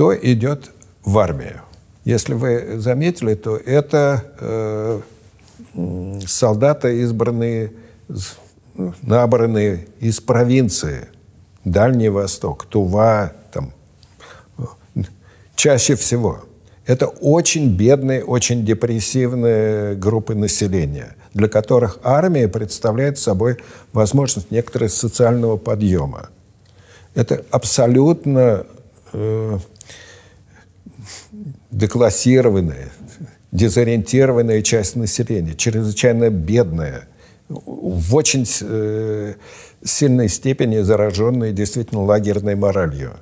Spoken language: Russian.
кто идет в армию. Если вы заметили, то это э, солдаты, избранные, ну, набранные из провинции, Дальний Восток, Тува, там, чаще всего. Это очень бедные, очень депрессивные группы населения, для которых армия представляет собой возможность некоторого социального подъема. Это абсолютно э, деклассированная, дезориентированная часть населения, чрезвычайно бедная, в очень э, сильной степени зараженные действительно лагерной моралью.